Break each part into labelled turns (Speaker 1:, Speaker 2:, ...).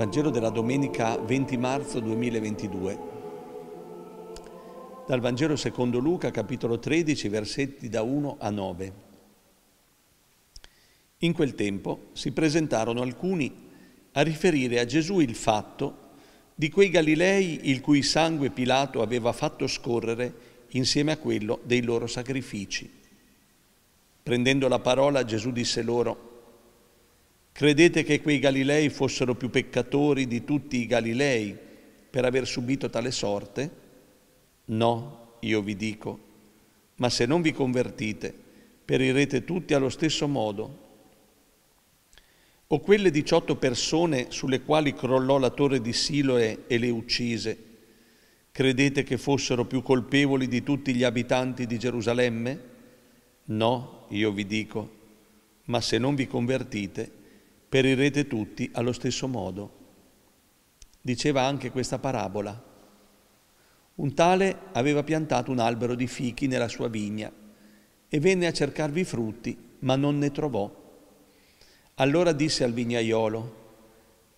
Speaker 1: Vangelo della domenica 20 marzo 2022. Dal Vangelo secondo Luca, capitolo 13, versetti da 1 a 9. In quel tempo si presentarono alcuni a riferire a Gesù il fatto di quei Galilei il cui sangue Pilato aveva fatto scorrere insieme a quello dei loro sacrifici. Prendendo la parola Gesù disse loro, Credete che quei Galilei fossero più peccatori di tutti i Galilei per aver subito tale sorte? No, io vi dico, ma se non vi convertite, perirete tutti allo stesso modo. O quelle 18 persone sulle quali crollò la torre di Siloe e le uccise, credete che fossero più colpevoli di tutti gli abitanti di Gerusalemme? No, io vi dico, ma se non vi convertite, perirete tutti allo stesso modo. Diceva anche questa parabola. Un tale aveva piantato un albero di fichi nella sua vigna e venne a cercarvi frutti, ma non ne trovò. Allora disse al vignaiolo,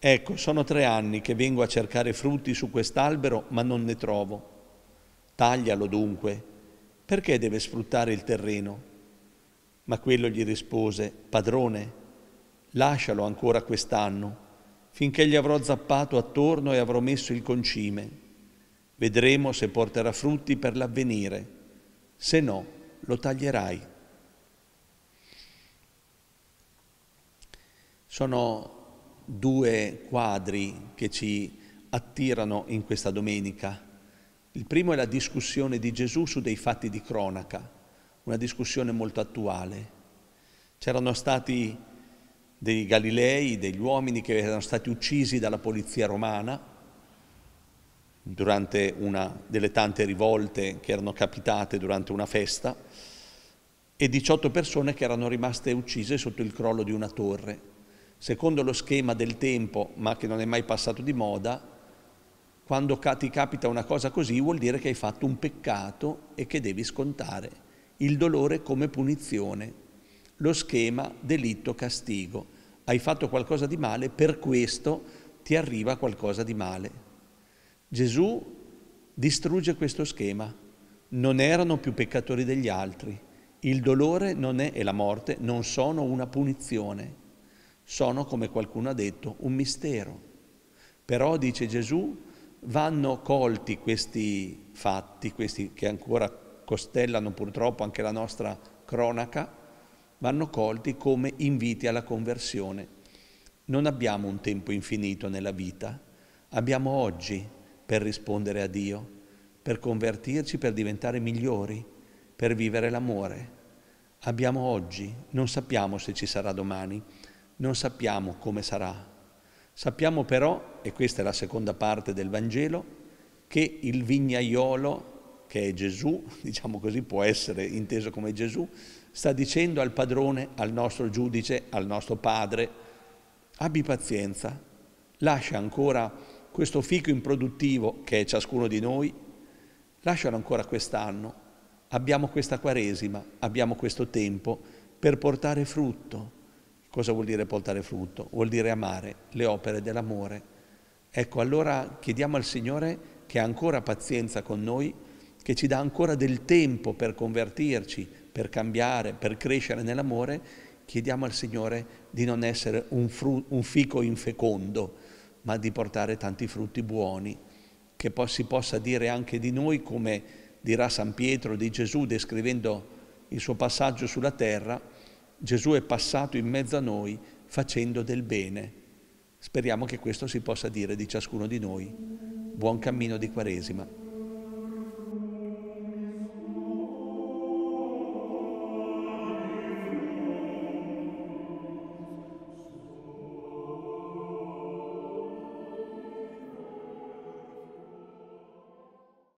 Speaker 1: Ecco, sono tre anni che vengo a cercare frutti su quest'albero, ma non ne trovo. Taglialo dunque, perché deve sfruttare il terreno? Ma quello gli rispose, Padrone, Lascialo ancora quest'anno, finché gli avrò zappato attorno e avrò messo il concime. Vedremo se porterà frutti per l'avvenire, se no lo taglierai. Sono due quadri che ci attirano in questa domenica. Il primo è la discussione di Gesù su dei fatti di cronaca, una discussione molto attuale. C'erano stati dei Galilei, degli uomini che erano stati uccisi dalla polizia romana durante una delle tante rivolte che erano capitate durante una festa e 18 persone che erano rimaste uccise sotto il crollo di una torre. Secondo lo schema del tempo, ma che non è mai passato di moda, quando ti capita una cosa così vuol dire che hai fatto un peccato e che devi scontare il dolore come punizione lo schema delitto-castigo. Hai fatto qualcosa di male, per questo ti arriva qualcosa di male. Gesù distrugge questo schema. Non erano più peccatori degli altri. Il dolore è, e la morte non sono una punizione, sono, come qualcuno ha detto, un mistero. Però, dice Gesù, vanno colti questi fatti, questi che ancora costellano purtroppo anche la nostra cronaca, vanno colti come inviti alla conversione. Non abbiamo un tempo infinito nella vita, abbiamo oggi per rispondere a Dio, per convertirci, per diventare migliori, per vivere l'amore. Abbiamo oggi, non sappiamo se ci sarà domani, non sappiamo come sarà. Sappiamo però, e questa è la seconda parte del Vangelo, che il vignaiolo che è Gesù, diciamo così può essere inteso come Gesù, sta dicendo al padrone, al nostro giudice, al nostro padre, abbi pazienza, lascia ancora questo fico improduttivo che è ciascuno di noi, lascialo ancora quest'anno, abbiamo questa quaresima, abbiamo questo tempo per portare frutto. Cosa vuol dire portare frutto? Vuol dire amare le opere dell'amore. Ecco, allora chiediamo al Signore che ha ancora pazienza con noi, che ci dà ancora del tempo per convertirci, per cambiare, per crescere nell'amore, chiediamo al Signore di non essere un, un fico infecondo, ma di portare tanti frutti buoni, che poi si possa dire anche di noi, come dirà San Pietro di Gesù descrivendo il suo passaggio sulla terra, Gesù è passato in mezzo a noi facendo del bene. Speriamo che questo si possa dire di ciascuno di noi. Buon cammino di Quaresima.